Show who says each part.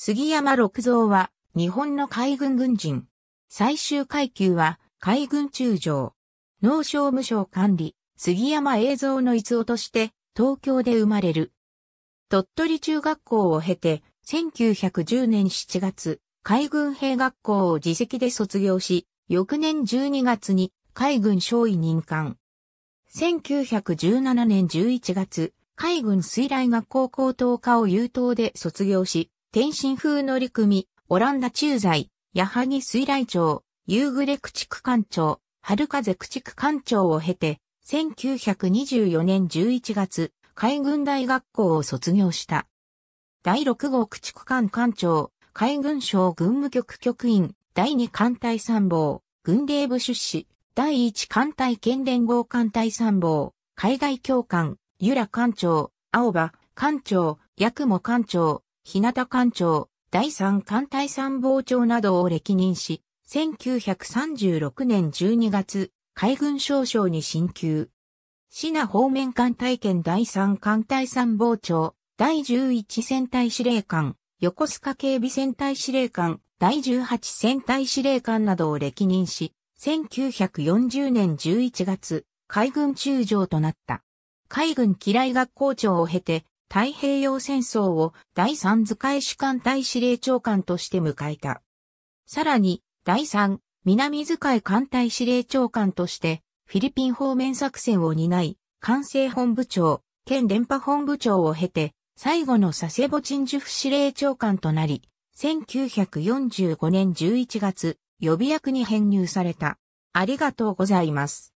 Speaker 1: 杉山六蔵は、日本の海軍軍人。最終階級は、海軍中将。農商務省管理、杉山栄造の逸夫として、東京で生まれる。鳥取中学校を経て、1910年7月、海軍兵学校を自席で卒業し、翌年12月に海軍少尉任官。1917年11月、海軍水雷学校高等科を優等で卒業し、天津風乗組オランダ駐在、矢作水雷町、夕暮れ駆逐艦長、春風駆逐艦長を経て、1924年11月、海軍大学校を卒業した。第6号駆逐艦艦長、海軍省軍務局局員、第2艦隊参謀、軍令部出資、第1艦隊県連合艦隊参謀、海外教官、由良艦長、青葉、艦長、八雲艦長、日向艦長、第三艦隊参謀長などを歴任し、1936年12月、海軍少将に進級。シナ方面艦隊県第三艦隊参謀長、第11戦隊司令官、横須賀警備戦隊司令官、第18戦隊司令官などを歴任し、1940年11月、海軍中将となった。海軍機雷学校長を経て、太平洋戦争を第三図解主艦隊司令長官として迎えた。さらに、第三南図解艦隊司令長官として、フィリピン方面作戦を担い、管制本部長、県電波本部長を経て、最後の佐世保鎮守府司令長官となり、1945年11月、予備役に編入された。ありがとうございます。